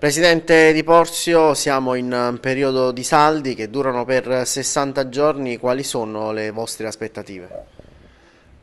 Presidente Di Porzio, siamo in un eh, periodo di saldi che durano per 60 giorni, quali sono le vostre aspettative?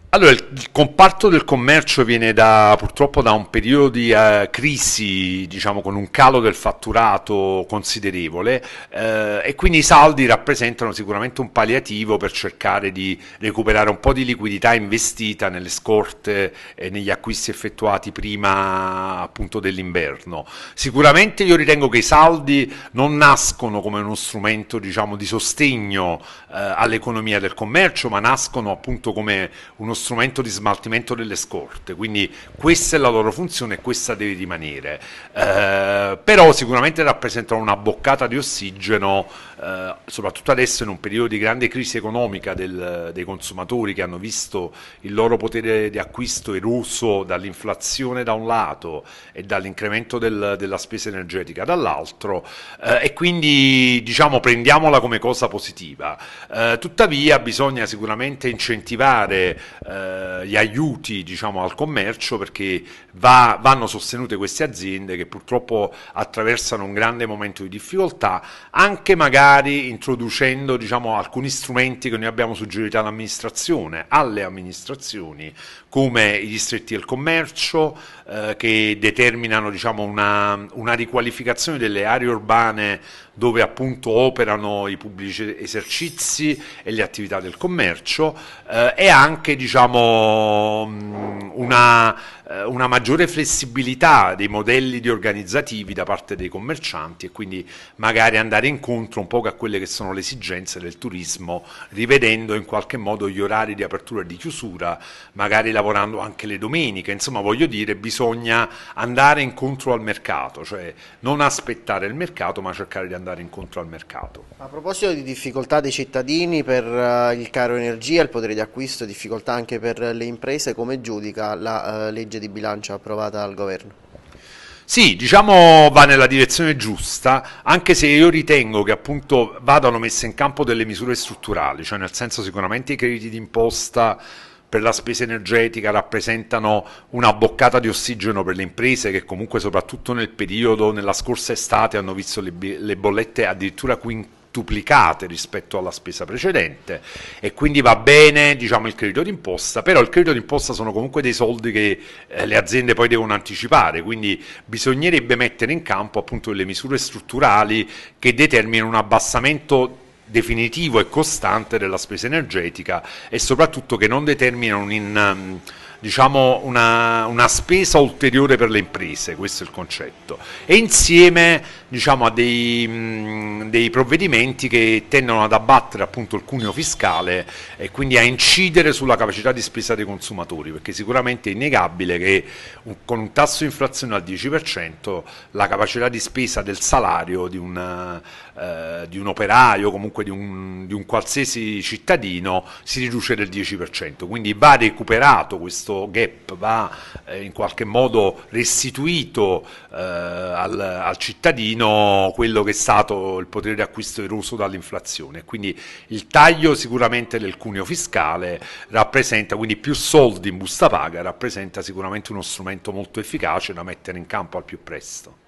Allora, il comparto del commercio viene da, purtroppo da un periodo di eh, crisi, diciamo con un calo del fatturato considerevole eh, e quindi i saldi rappresentano sicuramente un palliativo per cercare di recuperare un po' di liquidità investita nelle scorte e negli acquisti effettuati prima appunto dell'inverno. Sicuramente io ritengo che i saldi non nascono come uno strumento diciamo, di sostegno eh, all'economia del commercio, ma nascono appunto come uno strumento di smaltimento delle scorte, quindi questa è la loro funzione e questa deve rimanere, eh, però sicuramente rappresentano una boccata di ossigeno, eh, soprattutto adesso in un periodo di grande crisi economica del, dei consumatori che hanno visto il loro potere di acquisto eroso dall'inflazione da un lato e dall'incremento del, della spesa energetica dall'altro eh, e quindi diciamo prendiamola come cosa positiva. Eh, tuttavia bisogna sicuramente incentivare eh, gli aiuti diciamo, al commercio perché va, vanno sostenute queste aziende che purtroppo attraversano un grande momento di difficoltà, anche magari introducendo diciamo, alcuni strumenti che noi abbiamo suggerito all'amministrazione, alle amministrazioni, come i distretti del commercio eh, che determinano diciamo, una, una riqualificazione delle aree urbane dove appunto operano i pubblici esercizi e le attività del commercio eh, e anche diciamo, mm, una eh, una maggiore flessibilità dei modelli di organizzativi da parte dei commercianti e quindi magari andare incontro un po' a quelle che sono le esigenze del turismo, rivedendo in qualche modo gli orari di apertura e di chiusura, magari lavorando anche le domeniche, insomma voglio dire bisogna andare incontro al mercato, cioè non aspettare il mercato ma cercare di andare incontro al mercato. A proposito di difficoltà dei cittadini per eh, il caro energia, il potere di acquisto, difficoltà anche per le imprese, come giudica la uh, legge legge di bilancio approvata dal governo? Sì, diciamo va nella direzione giusta, anche se io ritengo che appunto vadano messe in campo delle misure strutturali, cioè nel senso sicuramente i crediti d'imposta per la spesa energetica rappresentano una boccata di ossigeno per le imprese che comunque soprattutto nel periodo, nella scorsa estate hanno visto le, le bollette addirittura quint duplicate rispetto alla spesa precedente e quindi va bene diciamo, il credito d'imposta, però il credito d'imposta sono comunque dei soldi che eh, le aziende poi devono anticipare, quindi bisognerebbe mettere in campo appunto delle misure strutturali che determinino un abbassamento definitivo e costante della spesa energetica e soprattutto che non determinano un... Um, diciamo, una, una, spesa ulteriore per le imprese, questo è il concetto, e insieme diciamo, a dei, dei, provvedimenti che tendono ad abbattere appunto, il cuneo fiscale e quindi a incidere sulla capacità di spesa dei consumatori, perché sicuramente è innegabile che un, con un tasso di inflazione al 10% la capacità di spesa del salario di un, eh, di un operaio, comunque di un, di un qualsiasi cittadino, si riduce del 10%, quindi va recuperato questo gap va eh, in qualche modo restituito eh, al, al, cittadino quello che è stato il potere d'acquisto eroso dall'inflazione. Quindi il taglio sicuramente del cuneo fiscale rappresenta, quindi più soldi in busta paga, rappresenta sicuramente uno strumento molto efficace da mettere in campo al più presto.